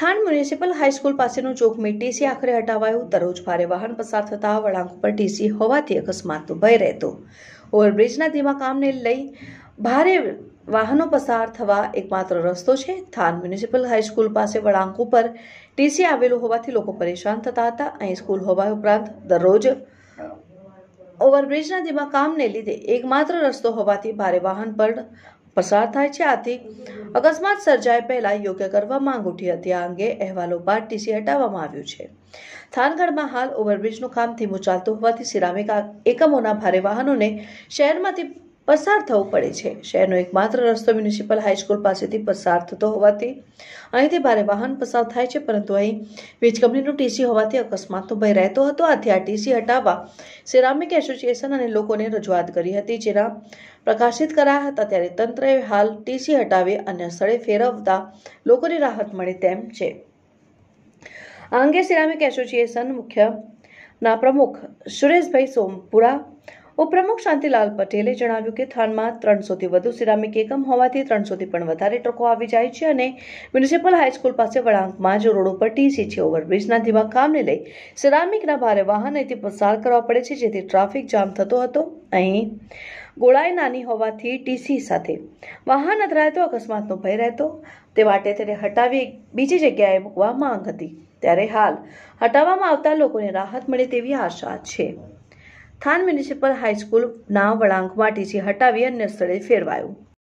than municipal high school પાસેનું ચોકમી TC આખરે હટાવાયું દરરોજ ભારે વાહન પસાર થતા વળાંક પર ટીસી હોવાથી અકસ્માતનો ભય રહેતો ઓવરબ્રિજના ધીમા કામને લઈ ભારે વાહનો પસાર થવા એકમાત્ર રસ્તો છે થાન મ્યુનિસિપલ હાઈસ્કૂલ પાસે વળાંક ઉપર ટીસી આવેલું હોવાથી લોકો પરેશાન થતા હતા અહીં સ્કૂલ હોવા ઉપરાંત દરરોજ ઓવરબ્રિજના ધીમા કામને લીધે એકમાત્ર રસ્તો હોવાથી ભારે વાહન પર પસાર થાય છે આથી અકસ્માત સર્જાય પહેલા યોગ્ય કરવા માંગ ઉઠી હતી આ અંગે અહેવાલો બાદ ટીસી હટાવવામાં આવ્યું છે થાનગઢમાં હાલ ઓવરબ્રિજનું કામ ધીમું ચાલતું હોવાથી સિરામિક એકમોના ભારે વાહનોને શહેરમાંથી પસાર થવું પડે છે શહેરનો એકમાત્ર રસ્તો મ્યુનિસિપલ હાઈસ્કૂલ પાસેથી પસાર થતો હોવાથી અહીંથી ભારે વાહન પસાર થાય છે પરંતુ અહીં વીજ કંપનીનું ટીસી હોવાથી અકસ્માતનો ભય રહેતો હતો આથી આ ટીસી હટાવવા સિરામિક એસોસિએશન અને લોકોને રજૂઆત કરી હતી જેના પ્રકાશિત કરાયા હતા ત્યારે તંત્રએ હાલ ટીસી હટાવી અન્ય સ્થળે ફેરવતા લોકોને રાહત મળે તેમ છે આ અંગે સિરામિક એસોસિએશન મુખ્ય ના પ્રમુખ સુરેશભાઈ સોમપુરા ઉપપ્રમુખ શાંતિલાલ પટેલે જણાવ્યું કે થાનમાં ત્રણસોથી વધુ સિરામિક એકમ હોવાથી ત્રણસોથી પણ વધારે ટ્રકો આવી જાય છે અને મ્યુનિસિપલ હાઈસ્કૂલ પાસે વળાંકમાં જ રોડ ઉપર ટીસી ટીસીસી ઓવરબ્રિજના કામને લઈ સિરામિકના ભારે વાહન અહીંથી પસાર કરવા પડે છે જેથી ટ્રાફિક જામ થતો હતો અહીં ગોળાઈ નાની હોવાથી ટીસી સાથે વાહન અથડાયતો અકસ્માતનો ભય રહેતો તે માટે તેને હટાવી બીજી જગ્યાએ મૂકવા માંગ હતી ત્યારે હાલ હટાવવામાં આવતા લોકોને રાહત મળે તેવી આશા છે થાન મ્યુનિસિપલ હાઈસ્કૂલ હાઈસ્કૂલના વળાંક જે હટાવી અન્ય સ્થળે ફેરવાયું